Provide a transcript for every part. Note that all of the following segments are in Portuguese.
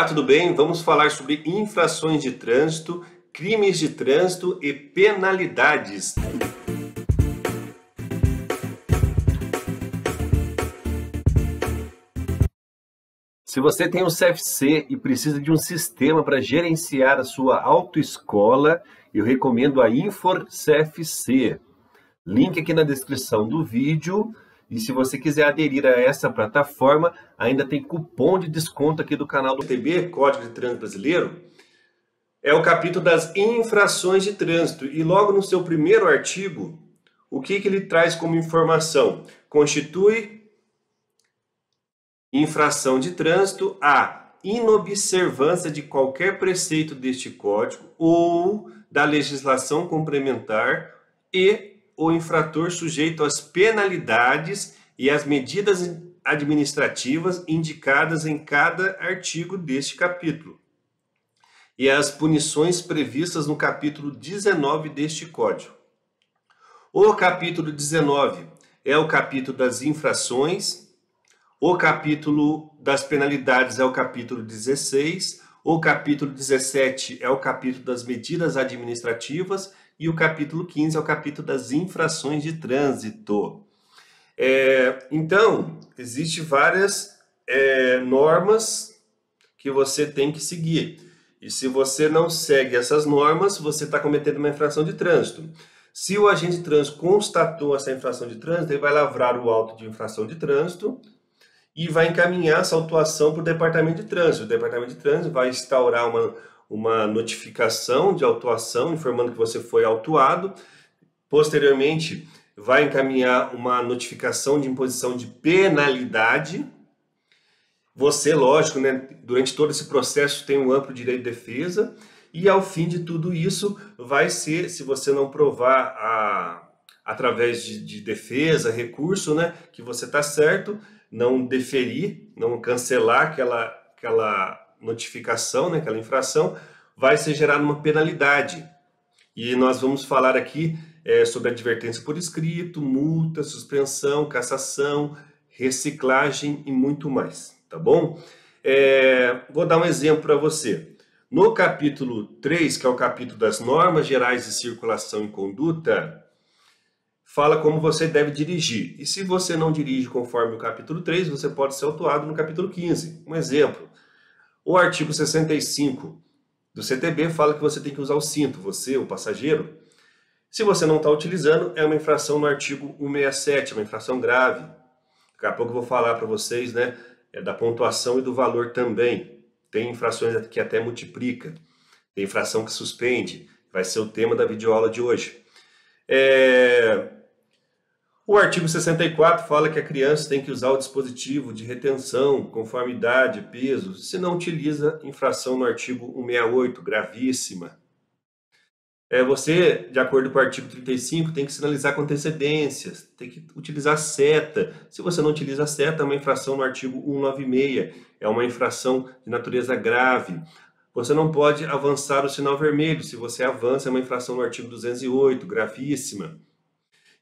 Olá, tudo bem? Vamos falar sobre infrações de trânsito, crimes de trânsito e penalidades. Se você tem um CFC e precisa de um sistema para gerenciar a sua autoescola, eu recomendo a InforCFC. Link aqui na descrição do vídeo. E se você quiser aderir a essa plataforma, ainda tem cupom de desconto aqui do canal do TB, Código de Trânsito Brasileiro. É o capítulo das infrações de trânsito. E logo no seu primeiro artigo, o que, que ele traz como informação? Constitui infração de trânsito a inobservância de qualquer preceito deste código ou da legislação complementar e o infrator sujeito às penalidades e às medidas administrativas indicadas em cada artigo deste capítulo e às punições previstas no capítulo 19 deste Código. O capítulo 19 é o capítulo das infrações, o capítulo das penalidades é o capítulo 16 o capítulo 17 é o capítulo das medidas administrativas e o capítulo 15 é o capítulo das infrações de trânsito. É, então, existem várias é, normas que você tem que seguir. E se você não segue essas normas, você está cometendo uma infração de trânsito. Se o agente de trânsito constatou essa infração de trânsito, ele vai lavrar o auto de infração de trânsito e vai encaminhar essa autuação para o Departamento de Trânsito. O Departamento de Trânsito vai instaurar uma, uma notificação de autuação informando que você foi autuado. Posteriormente, vai encaminhar uma notificação de imposição de penalidade. Você, lógico, né, durante todo esse processo tem um amplo direito de defesa. E ao fim de tudo isso, vai ser, se você não provar a, através de, de defesa, recurso, né, que você está certo, não deferir, não cancelar aquela, aquela notificação, né, aquela infração, vai ser gerada uma penalidade. E nós vamos falar aqui é, sobre advertência por escrito, multa, suspensão, cassação, reciclagem e muito mais, tá bom? É, vou dar um exemplo para você. No capítulo 3, que é o capítulo das normas gerais de circulação e conduta, fala como você deve dirigir. E se você não dirige conforme o capítulo 3, você pode ser autuado no capítulo 15. Um exemplo, o artigo 65 do CTB fala que você tem que usar o cinto, você, o passageiro. Se você não está utilizando, é uma infração no artigo 167, uma infração grave. Daqui a pouco eu vou falar para vocês né, é da pontuação e do valor também. Tem infrações que até multiplica, tem infração que suspende, vai ser o tema da videoaula de hoje. É... O artigo 64 fala que a criança tem que usar o dispositivo de retenção, conformidade, peso, se não utiliza infração no artigo 168, gravíssima. É, você, de acordo com o artigo 35, tem que sinalizar com antecedência, tem que utilizar seta. Se você não utiliza seta, é uma infração no artigo 196, é uma infração de natureza grave. Você não pode avançar o sinal vermelho, se você avança, é uma infração no artigo 208, gravíssima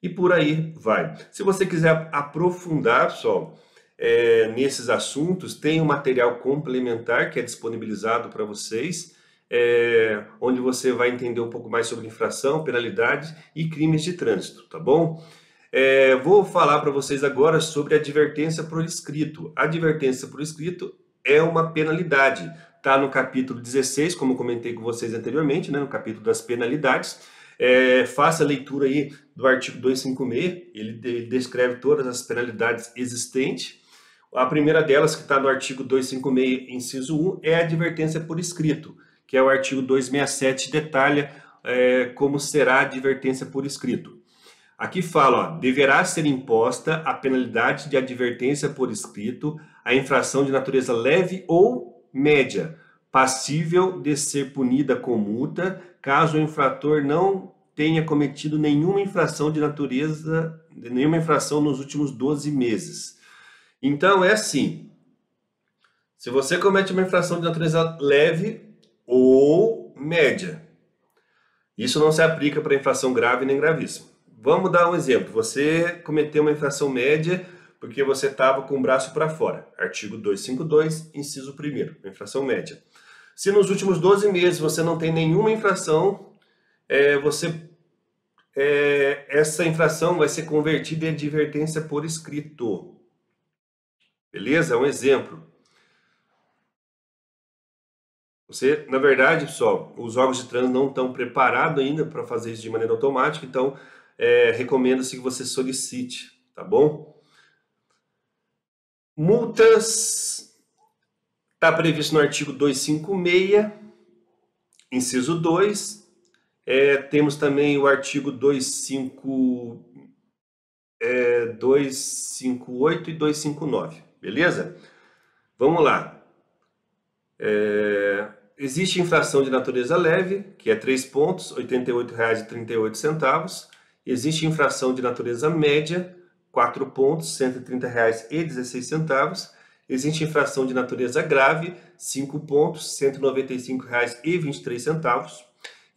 e por aí vai. Se você quiser aprofundar só é, nesses assuntos, tem um material complementar que é disponibilizado para vocês, é, onde você vai entender um pouco mais sobre infração, penalidade e crimes de trânsito, tá bom? É, vou falar para vocês agora sobre advertência por escrito. Advertência por escrito é uma penalidade. Está no capítulo 16, como comentei com vocês anteriormente, né, no capítulo das penalidades. É, faça a leitura aí do artigo 256, ele, ele descreve todas as penalidades existentes. A primeira delas, que está no artigo 256, inciso 1, é a advertência por escrito, que é o artigo 267, detalha é, como será a advertência por escrito. Aqui fala, ó, deverá ser imposta a penalidade de advertência por escrito a infração de natureza leve ou média, passível de ser punida com multa, caso o infrator não tenha cometido nenhuma infração de natureza, nenhuma infração nos últimos 12 meses. Então, é assim: se você comete uma infração de natureza leve ou média, isso não se aplica para infração grave nem gravíssima. Vamos dar um exemplo: você cometeu uma infração média porque você estava com o braço para fora. Artigo 252, inciso 1, infração média. Se nos últimos 12 meses você não tem nenhuma infração, é, você é, essa infração vai ser convertida em advertência por escrito. Beleza? É um exemplo. Você, na verdade, pessoal, os órgãos de trânsito não estão preparados ainda para fazer isso de maneira automática, então é, recomenda-se que você solicite, tá bom? Multas está previsto no artigo 256, inciso 2, é, temos também o artigo 25, é, 258 e 259, beleza? Vamos lá. É, existe infração de natureza leve, que é 3 pontos, R$ 88,38. Existe infração de natureza média, 4 pontos, R$ 130,16. Existe infração de natureza grave, 5 pontos, R$ 195,23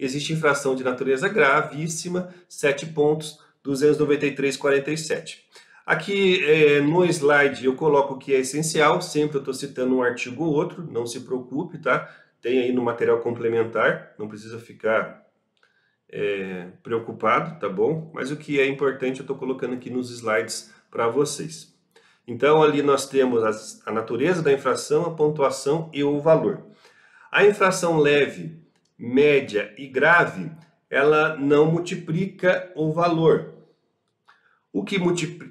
existe infração de natureza gravíssima, 7 pontos, 293,47. Aqui é, no slide eu coloco o que é essencial, sempre eu estou citando um artigo ou outro, não se preocupe, tá? Tem aí no material complementar, não precisa ficar é, preocupado, tá bom? Mas o que é importante eu estou colocando aqui nos slides para vocês. Então ali nós temos as, a natureza da infração, a pontuação e o valor. A infração leve média e grave, ela não multiplica o valor. O que,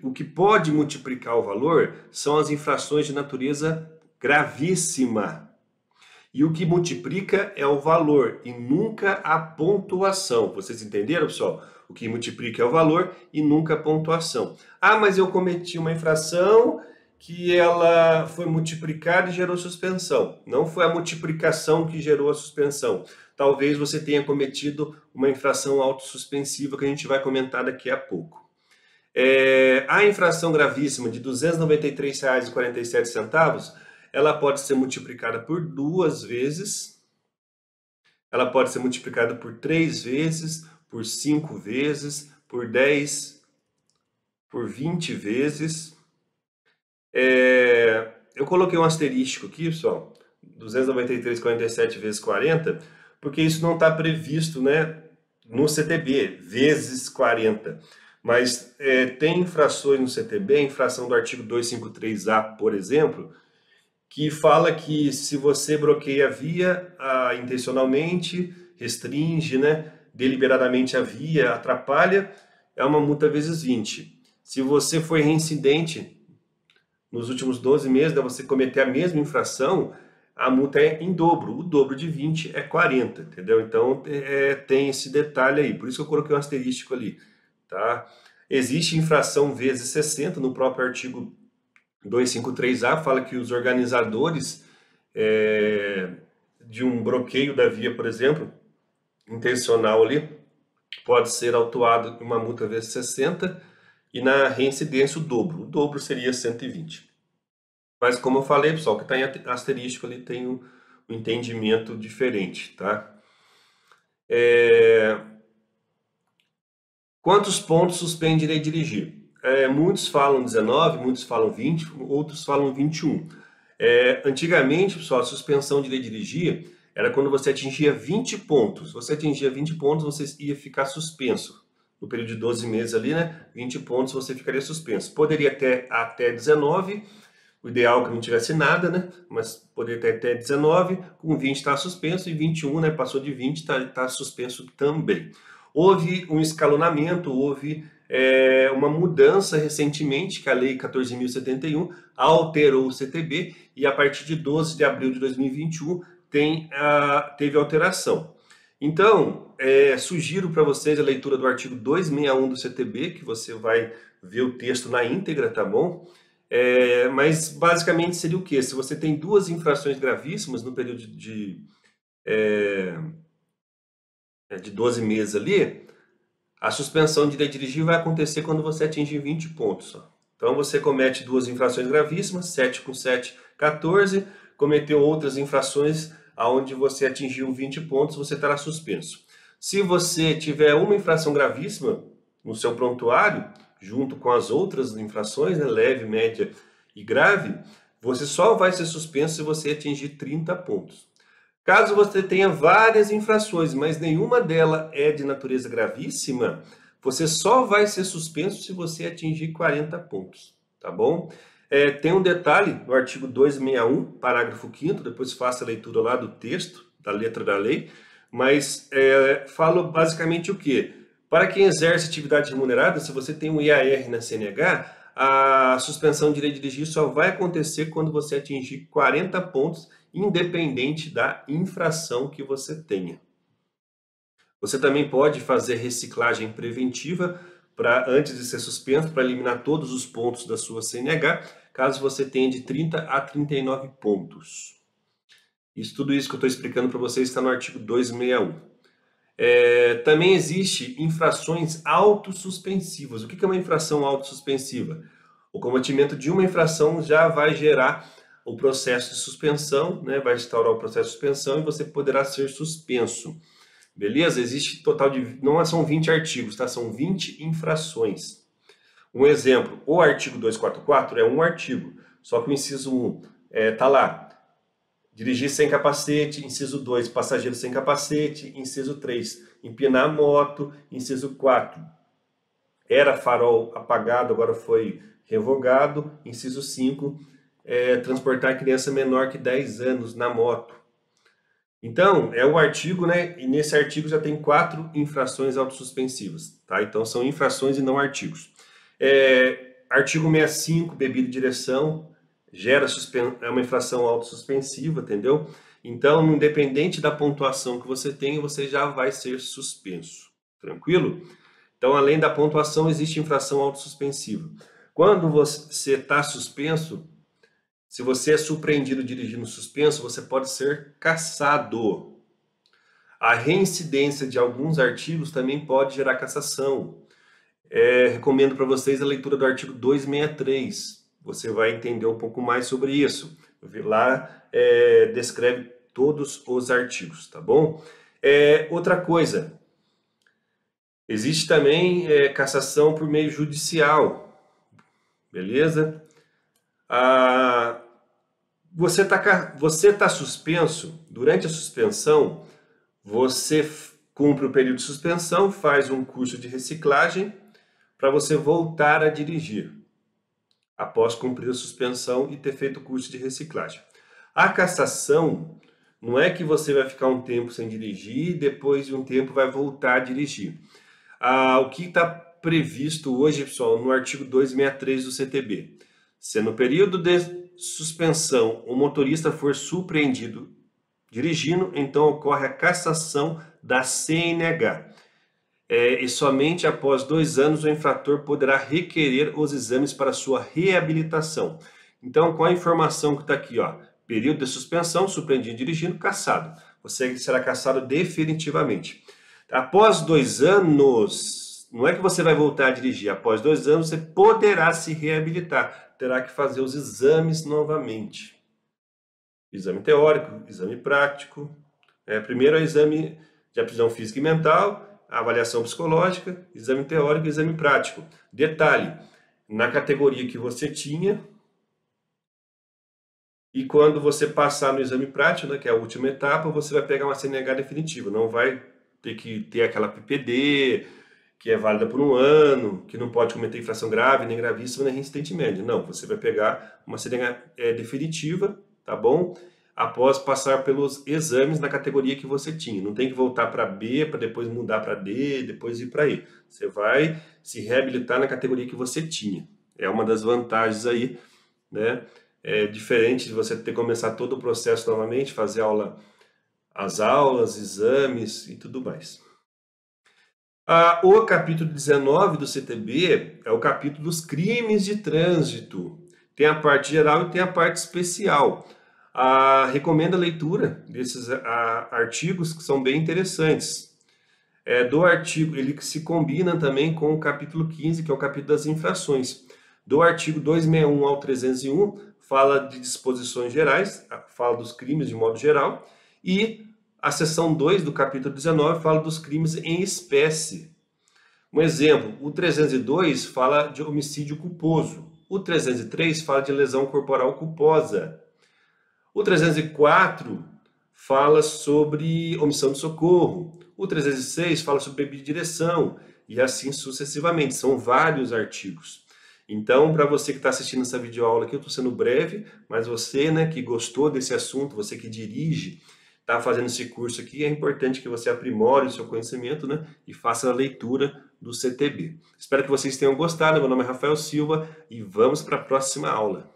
o que pode multiplicar o valor são as infrações de natureza gravíssima. E o que multiplica é o valor e nunca a pontuação. Vocês entenderam, pessoal? O que multiplica é o valor e nunca a pontuação. Ah, mas eu cometi uma infração que ela foi multiplicada e gerou suspensão. Não foi a multiplicação que gerou a suspensão talvez você tenha cometido uma infração autossuspensiva que a gente vai comentar daqui a pouco. É, a infração gravíssima de R$ 293,47, ela pode ser multiplicada por duas vezes, ela pode ser multiplicada por três vezes, por cinco vezes, por dez, por vinte vezes. É, eu coloquei um asterístico aqui, pessoal, 293,47 vezes 40, porque isso não está previsto né, no CTB, vezes 40. Mas é, tem infrações no CTB, infração do artigo 253A, por exemplo, que fala que se você bloqueia a via intencionalmente, restringe, né, deliberadamente a via, atrapalha, é uma multa vezes 20. Se você foi reincidente nos últimos 12 meses, né, você cometer a mesma infração, a multa é em dobro. O dobro de 20 é 40, entendeu? Então é, é, tem esse detalhe aí. Por isso que eu coloquei um asterístico ali, tá? Existe infração vezes 60 no próprio artigo 253A, fala que os organizadores é, de um bloqueio da via, por exemplo, intencional ali, pode ser autuado uma multa vezes 60 e na reincidência o dobro. O dobro seria 120. Mas como eu falei, pessoal, que está em asterístico ali tem um, um entendimento diferente, tá? É... Quantos pontos suspende dirigir? É, muitos falam 19, muitos falam 20, outros falam 21. É, antigamente, pessoal, a suspensão de lei dirigir era quando você atingia 20 pontos. Se você atingia 20 pontos, você ia ficar suspenso. No período de 12 meses ali, né? 20 pontos você ficaria suspenso. Poderia até até 19 o ideal é que não tivesse nada, né? Mas poderia ter até 19, com 20 está suspenso e 21, né? Passou de 20, está tá suspenso também. Houve um escalonamento, houve é, uma mudança recentemente, que a Lei 14.071 alterou o CTB e a partir de 12 de abril de 2021 tem a, teve alteração. Então, é, sugiro para vocês a leitura do artigo 261 do CTB, que você vai ver o texto na íntegra, tá bom? É, mas basicamente seria o quê? Se você tem duas infrações gravíssimas no período de, é, é de 12 meses ali, a suspensão de dirigir vai acontecer quando você atingir 20 pontos. Então você comete duas infrações gravíssimas, 7 com 7, 14, cometeu outras infrações aonde você atingiu 20 pontos, você estará suspenso. Se você tiver uma infração gravíssima no seu prontuário, junto com as outras infrações, né, leve, média e grave, você só vai ser suspenso se você atingir 30 pontos. Caso você tenha várias infrações, mas nenhuma delas é de natureza gravíssima, você só vai ser suspenso se você atingir 40 pontos, tá bom? É, tem um detalhe no artigo 261, parágrafo 5 depois faça a leitura lá do texto, da letra da lei, mas é, fala basicamente o quê? Para quem exerce atividade remunerada, se você tem um IAR na CNH, a suspensão de direito de dirigir só vai acontecer quando você atingir 40 pontos, independente da infração que você tenha. Você também pode fazer reciclagem preventiva para antes de ser suspenso, para eliminar todos os pontos da sua CNH, caso você tenha de 30 a 39 pontos. Isso, tudo isso que eu estou explicando para você está no artigo 261. É, também existe infrações autossuspensivas. O que é uma infração autossuspensiva? O cometimento de uma infração já vai gerar o processo de suspensão, né? vai instaurar o processo de suspensão e você poderá ser suspenso. Beleza? Existe total de. Não é, são 20 artigos, tá? São 20 infrações. Um exemplo, o artigo 244 é um artigo, só que o inciso 1 está é, tá lá Dirigir sem capacete, inciso 2. Passageiro sem capacete, inciso 3. Empinar a moto, inciso 4. Era farol apagado, agora foi revogado. Inciso 5. É, transportar criança menor que 10 anos na moto. Então, é o artigo, né? E nesse artigo já tem quatro infrações autossuspensivas, tá? Então, são infrações e não artigos. É, artigo 65, bebida e direção gera é uma infração autossuspensiva, entendeu? Então, independente da pontuação que você tem, você já vai ser suspenso. Tranquilo? Então, além da pontuação, existe infração autossuspensiva. Quando você está suspenso, se você é surpreendido dirigindo suspenso, você pode ser cassado. A reincidência de alguns artigos também pode gerar cassação. É, recomendo para vocês a leitura do artigo 263 você vai entender um pouco mais sobre isso. Lá é, descreve todos os artigos, tá bom? É, outra coisa, existe também é, cassação por meio judicial, beleza? Ah, você está você tá suspenso, durante a suspensão, você cumpre o período de suspensão, faz um curso de reciclagem para você voltar a dirigir após cumprir a suspensão e ter feito o curso de reciclagem. A cassação não é que você vai ficar um tempo sem dirigir e depois de um tempo vai voltar a dirigir. Ah, o que está previsto hoje, pessoal, no artigo 263 do CTB. Se no período de suspensão o motorista for surpreendido dirigindo, então ocorre a cassação da CNH é, e somente após dois anos o infrator poderá requerer os exames para sua reabilitação. Então, com a informação que está aqui, ó, período de suspensão, surpreendido dirigindo, caçado. Você será caçado definitivamente. Após dois anos, não é que você vai voltar a dirigir, após dois anos você poderá se reabilitar, terá que fazer os exames novamente. Exame teórico, exame prático. É, primeiro é o exame de aptidão física e mental, avaliação psicológica, exame teórico e exame prático. Detalhe, na categoria que você tinha, e quando você passar no exame prático, né, que é a última etapa, você vai pegar uma CNH definitiva, não vai ter que ter aquela PPD, que é válida por um ano, que não pode cometer infração grave, nem gravíssima, nem reincidente médio. Não, você vai pegar uma CNH é, definitiva, tá bom? após passar pelos exames na categoria que você tinha. Não tem que voltar para B, para depois mudar para D, depois ir para E. Você vai se reabilitar na categoria que você tinha. É uma das vantagens aí, né? É diferente de você ter que começar todo o processo novamente, fazer aula, as aulas, exames e tudo mais. Ah, o capítulo 19 do CTB é o capítulo dos crimes de trânsito. Tem a parte geral e tem a parte especial recomendo a leitura desses artigos que são bem interessantes. É, do artigo, ele se combina também com o capítulo 15, que é o capítulo das infrações. Do artigo 261 ao 301, fala de disposições gerais, fala dos crimes de modo geral, e a seção 2 do capítulo 19 fala dos crimes em espécie. Um exemplo, o 302 fala de homicídio culposo, o 303 fala de lesão corporal culposa, o 304 fala sobre omissão de socorro. O 306 fala sobre direção e assim sucessivamente. São vários artigos. Então, para você que está assistindo essa videoaula aqui, eu estou sendo breve, mas você né, que gostou desse assunto, você que dirige, está fazendo esse curso aqui, é importante que você aprimore o seu conhecimento né, e faça a leitura do CTB. Espero que vocês tenham gostado. Meu nome é Rafael Silva e vamos para a próxima aula.